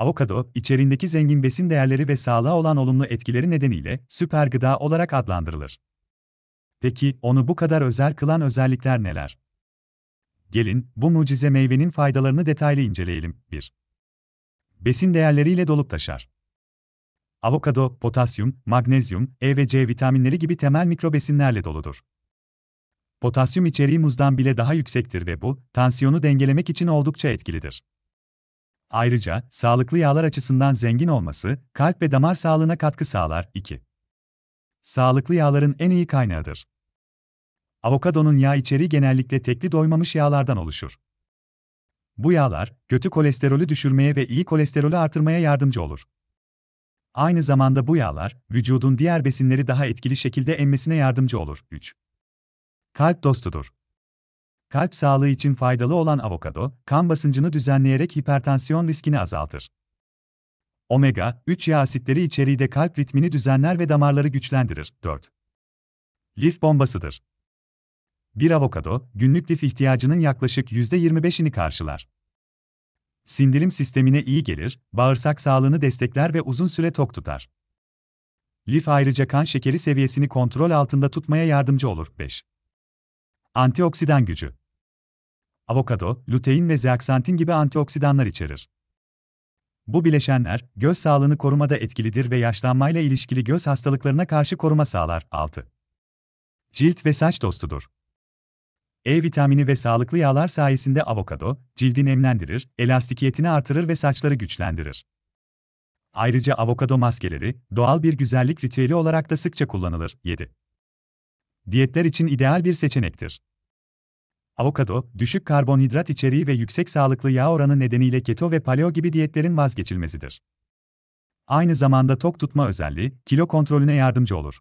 Avokado, içerindeki zengin besin değerleri ve sağlığa olan olumlu etkileri nedeniyle süper gıda olarak adlandırılır. Peki, onu bu kadar özel kılan özellikler neler? Gelin, bu mucize meyvenin faydalarını detaylı inceleyelim. 1. Besin değerleriyle dolup taşar. Avokado, potasyum, magnezyum, E ve C vitaminleri gibi temel mikrobesinlerle doludur. Potasyum içeriği muzdan bile daha yüksektir ve bu, tansiyonu dengelemek için oldukça etkilidir. Ayrıca, sağlıklı yağlar açısından zengin olması, kalp ve damar sağlığına katkı sağlar. 2. Sağlıklı yağların en iyi kaynağıdır. Avokadonun yağ içeriği genellikle tekli doymamış yağlardan oluşur. Bu yağlar, kötü kolesterolü düşürmeye ve iyi kolesterolü artırmaya yardımcı olur. Aynı zamanda bu yağlar, vücudun diğer besinleri daha etkili şekilde emmesine yardımcı olur. 3. Kalp dostudur. Kalp sağlığı için faydalı olan avokado, kan basıncını düzenleyerek hipertansiyon riskini azaltır. Omega, 3 yağ asitleri içeriği de kalp ritmini düzenler ve damarları güçlendirir. 4. Lif bombasıdır. Bir avokado, günlük lif ihtiyacının yaklaşık %25'ini karşılar. Sindirim sistemine iyi gelir, bağırsak sağlığını destekler ve uzun süre tok tutar. Lif ayrıca kan şekeri seviyesini kontrol altında tutmaya yardımcı olur. 5. Antioksidan gücü avokado, lutein ve zeaksantin gibi antioksidanlar içerir. Bu bileşenler, göz sağlığını korumada etkilidir ve yaşlanmayla ilişkili göz hastalıklarına karşı koruma sağlar. 6. Cilt ve saç dostudur. E vitamini ve sağlıklı yağlar sayesinde avokado, cildi nemlendirir, elastikiyetini artırır ve saçları güçlendirir. Ayrıca avokado maskeleri, doğal bir güzellik ritüeli olarak da sıkça kullanılır. 7. Diyetler için ideal bir seçenektir avokado, düşük karbonhidrat içeriği ve yüksek sağlıklı yağ oranı nedeniyle keto ve paleo gibi diyetlerin vazgeçilmezidir. Aynı zamanda tok tutma özelliği, kilo kontrolüne yardımcı olur.